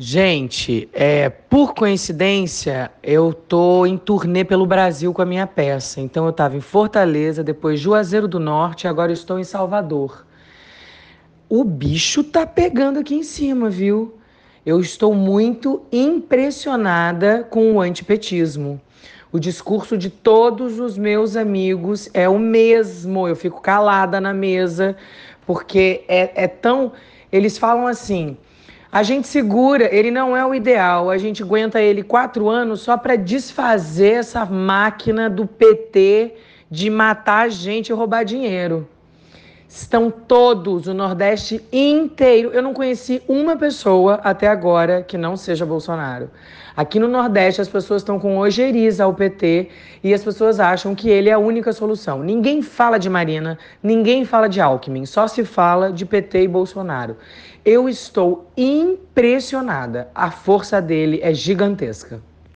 Gente, é, por coincidência, eu tô em turnê pelo Brasil com a minha peça. Então eu estava em Fortaleza, depois Juazeiro do Norte, agora estou em Salvador. O bicho tá pegando aqui em cima, viu? Eu estou muito impressionada com o antipetismo. O discurso de todos os meus amigos é o mesmo. Eu fico calada na mesa, porque é, é tão. Eles falam assim a gente segura, ele não é o ideal. A gente aguenta ele quatro anos só para desfazer essa máquina do PT de matar a gente e roubar dinheiro. Estão todos, o Nordeste inteiro. Eu não conheci uma pessoa até agora que não seja Bolsonaro. Aqui no Nordeste, as pessoas estão com ojeriza ao PT e as pessoas acham que ele é a única solução. Ninguém fala de Marina, ninguém fala de Alckmin, só se fala de PT e Bolsonaro. Eu estou impressionada. A força dele é gigantesca.